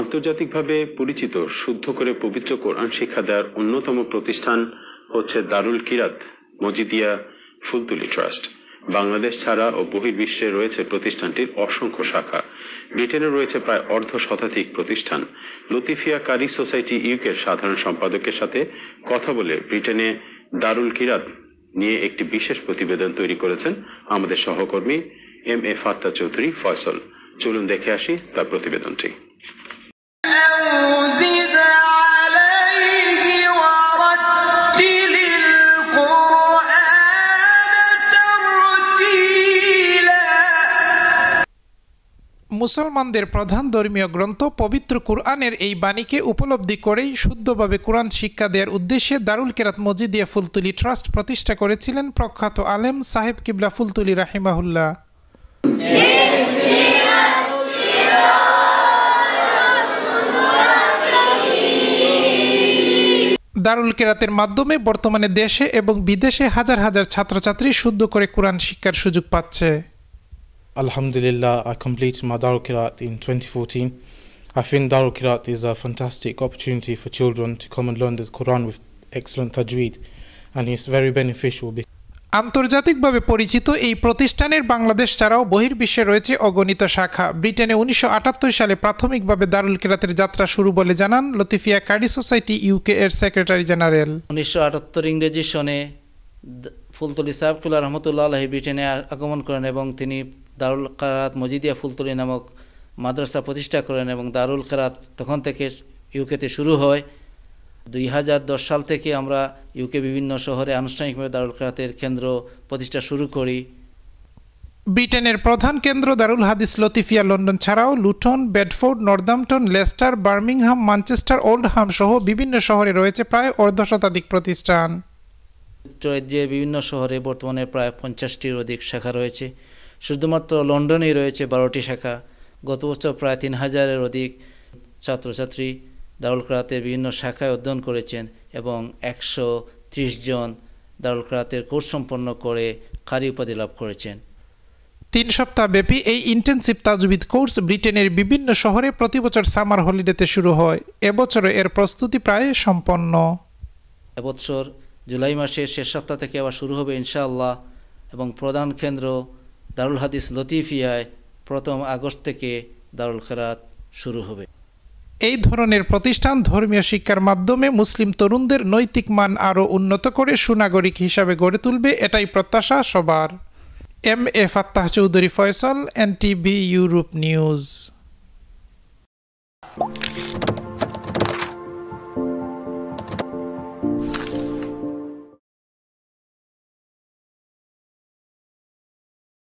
আন্তর্জাতিকভাবে পরিচিত শুদ্ধ করে পবিত্র কোরআন শিক্ষা দেওয়ার অন্যতম প্রতিষ্ঠান হচ্ছে দারুল কিরাত মজিদিয়া ফুলতুলি ট্রাস্ট বাংলাদেশ ছাড়া ও বহির্বিশ্বে রয়েছে প্রতিষ্ঠানটির অসংখ্য শাখা ব্রিটেনে রয়েছে প্রায় অর্ধ শতাধিক প্রতিষ্ঠান লতিফিয়া কারি সোসাইটি ইউকের সাধারণ সম্পাদকের সাথে কথা বলে ব্রিটেনে দারুল কিরাত নিয়ে একটি বিশেষ প্রতিবেদন তৈরি করেছেন আমাদের সহকর্মী এম এ ফাত্তা চৌধুরী ফয়সল চলুন দেখে আসি তার প্রতিবেদনটি মুসলমানদের প্রধান ধর্মীয় গ্রন্থ পবিত্র কোরআনের এই বাণীকে উপলব্ধি করেই শুদ্ধভাবে কোরআন শিক্ষা দেওয়ার উদ্দেশ্যে দারুল কেরাত মজিদিয়া ফুলতুলি ট্রাস্ট প্রতিষ্ঠা করেছিলেন প্রখ্যাত আলেম সাহেব কিবলা ফুলতুলি রাহিমাহুল্লাহ দারুল কেরাতের মাধ্যমে বর্তমানে দেশে এবং বিদেশে হাজার হাজার ছাত্রছাত্রী শুদ্ধ করে কোরআন শিক্ষার সুযোগ পাচ্ছে আলহামদুলিল্লাহ আই কমপ্লিট মা Darul Qirat in twenty fourteen I find Darul Qirat is a fantastic opportunity for children to Quran with excellent tajweed and it's আন্তর্জাতিকভাবে পরিচিত এই প্রতিষ্ঠানের বাংলাদেশ ছাড়াও বহির্বিশ্বে রয়েছে অগণিত শাখা ব্রিটেনে উনিশশো সালে প্রাথমিকভাবে দারুল কেরাতের যাত্রা শুরু বলে জানান লতিফিয়া কার্ডি সোসাইটি ইউকে এর সেক্রেটারি জেনারেল উনিশশো আটাত্তর ইংরেজি সনে ফুলতলি সাহেবকুল্লা রহমতুল্লাহ ব্রিটেনে আগমন করেন এবং তিনি দারুল কারাত মজিদিয়া ফুলতলি নামক মাদ্রাসা প্রতিষ্ঠা করেন এবং দারুল কেরাত তখন থেকে ইউকেতে শুরু হয় দুই সাল থেকে আমরা ইউকে বিভিন্ন শহরে আনুষ্ঠানিকভাবে দারুল খাতের কেন্দ্র প্রতিষ্ঠা শুরু করি ব্রিটেনের প্রধান কেন্দ্র দারুল হাদিস লতিফিয়া লন্ডন ছাড়াও Luton Bedford Northampton Leicester Birmingham Manchester Oldham সহ বিভিন্ন শহরে রয়েছে প্রায় অর্ধ শতাধিক প্রতিষ্ঠান যে বিভিন্ন শহরে বর্তমানে প্রায় পঞ্চাশটির অধিক শাখা রয়েছে শুধুমাত্র লন্ডনেই রয়েছে বারোটি শাখা গত বছর প্রায় তিন হাজারের অধিক ছাত্রছাত্রী দারুল কালাতের বিভিন্ন শাখায় অধ্যয়ন করেছেন এবং একশো জন দারুল কালাতের কোর্স সম্পন্ন করে কারি উপাধি লাভ করেছেন তিন সপ্তাহব্যাপী এই ইন্টেন্সিভ তাজবিদ কোর্স ব্রিটেনের বিভিন্ন শহরে প্রতি বছর সামার হলিডেতে শুরু হয় এবছরও এর প্রস্তুতি প্রায় সম্পন্ন এবছর জুলাই মাসের শেষ সপ্তাহ থেকে আবার শুরু হবে ইনশাআল্লাহ এবং প্রধান কেন্দ্র দারুল হাদিস লতিফিয়ায় প্রথম আগস্ট থেকে দারুল খেরাত শুরু হবে এই ধরনের প্রতিষ্ঠান ধর্মীয় শিক্ষার মাধ্যমে মুসলিম তরুণদের নৈতিক মান আরও উন্নত করে সুনাগরিক হিসাবে গড়ে তুলবে এটাই প্রত্যাশা সবার M A Fattah Chowdhury Faisal N TV Europe news